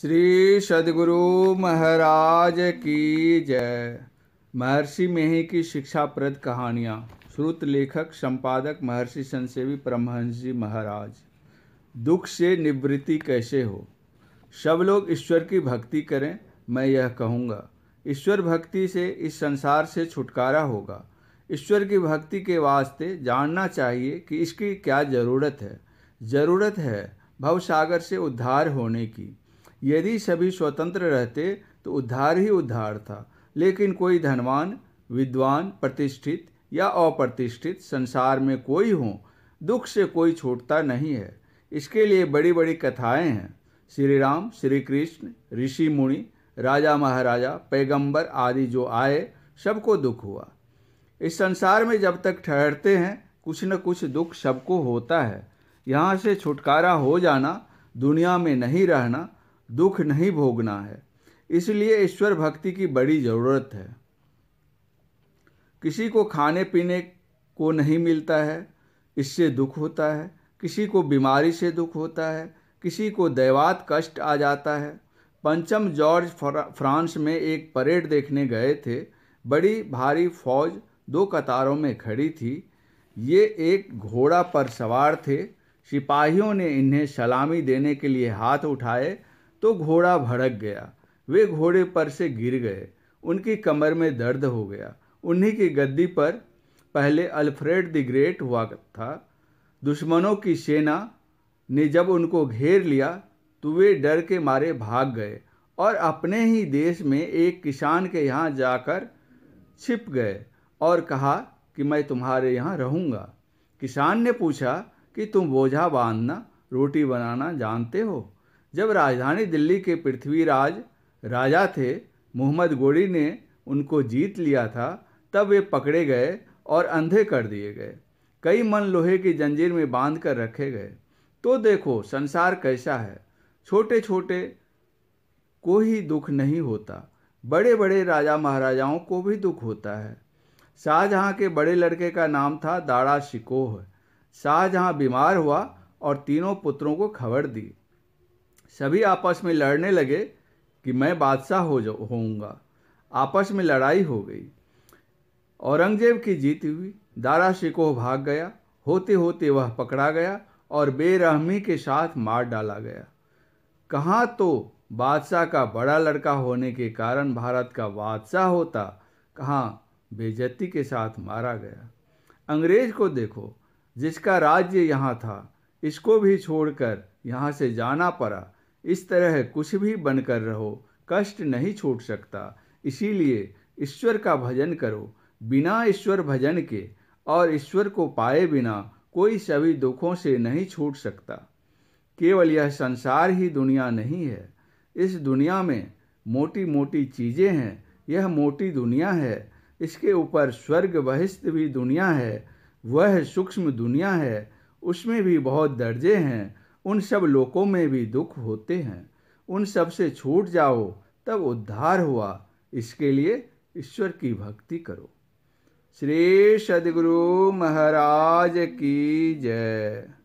श्री सदगुरु महाराज की जय महर्षि मेही की शिक्षाप्रद कहानियाँ श्रुत लेखक संपादक महर्षि संसेवी परमहंस जी महाराज दुख से निवृत्ति कैसे हो सब लोग ईश्वर की भक्ति करें मैं यह कहूँगा ईश्वर भक्ति से इस संसार से छुटकारा होगा ईश्वर की भक्ति के वास्ते जानना चाहिए कि इसकी क्या ज़रूरत है ज़रूरत है भवसागर से उद्धार होने की यदि सभी स्वतंत्र रहते तो उद्धार ही उद्धार था लेकिन कोई धनवान विद्वान प्रतिष्ठित या अप्रतिष्ठित संसार में कोई हो दुख से कोई छूटता नहीं है इसके लिए बड़ी बड़ी कथाएं हैं श्री राम श्री कृष्ण ऋषि मुनि राजा महाराजा पैगंबर आदि जो आए सबको दुख हुआ इस संसार में जब तक ठहरते हैं कुछ न कुछ दुख सबको होता है यहाँ से छुटकारा हो जाना दुनिया में नहीं रहना दुख नहीं भोगना है इसलिए ईश्वर भक्ति की बड़ी ज़रूरत है किसी को खाने पीने को नहीं मिलता है इससे दुख होता है किसी को बीमारी से दुख होता है किसी को दैवात कष्ट आ जाता है पंचम जॉर्ज फ्रांस में एक परेड देखने गए थे बड़ी भारी फौज दो कतारों में खड़ी थी ये एक घोड़ा पर सवार थे सिपाहियों ने इन्हें सलामी देने के लिए हाथ उठाए तो घोड़ा भड़क गया वे घोड़े पर से गिर गए उनकी कमर में दर्द हो गया उन्हीं की गद्दी पर पहले अल्फ्रेड द ग्रेट हुआ था दुश्मनों की सेना ने जब उनको घेर लिया तो वे डर के मारे भाग गए और अपने ही देश में एक किसान के यहाँ जाकर छिप गए और कहा कि मैं तुम्हारे यहाँ रहूँगा किसान ने पूछा कि तुम बोझा बांधना रोटी बनाना जानते हो जब राजधानी दिल्ली के पृथ्वीराज राजा थे मोहम्मद गोरी ने उनको जीत लिया था तब वे पकड़े गए और अंधे कर दिए गए कई मन लोहे की जंजीर में बांध कर रखे गए तो देखो संसार कैसा है छोटे छोटे को ही दुख नहीं होता बड़े बड़े राजा महाराजाओं को भी दुख होता है शाहजहाँ के बड़े लड़के का नाम था दाड़ा शिकोह शाहजहाँ बीमार हुआ और तीनों पुत्रों को खबर दी सभी आपस में लड़ने लगे कि मैं बादशाह हो जा होऊंगा आपस में लड़ाई हो गई औरंगजेब की जीत हुई दारा शिकोह भाग गया होते होते वह पकड़ा गया और बेरहमी के साथ मार डाला गया कहाँ तो बादशाह का बड़ा लड़का होने के कारण भारत का बादशाह होता कहाँ बेजती के साथ मारा गया अंग्रेज को देखो जिसका राज्य यहाँ था इसको भी छोड़कर यहाँ से जाना पड़ा इस तरह कुछ भी बनकर रहो कष्ट नहीं छूट सकता इसीलिए ईश्वर का भजन करो बिना ईश्वर भजन के और ईश्वर को पाए बिना कोई सभी दुखों से नहीं छूट सकता केवल यह संसार ही दुनिया नहीं है इस दुनिया में मोटी मोटी चीज़ें हैं यह मोटी दुनिया है इसके ऊपर स्वर्ग बहिस्त भी दुनिया है वह सूक्ष्म दुनिया है उसमें भी बहुत दर्जे हैं उन सब लोकों में भी दुख होते हैं उन सब से छूट जाओ तब उद्धार हुआ इसके लिए ईश्वर की भक्ति करो श्री सदगुरु महाराज की जय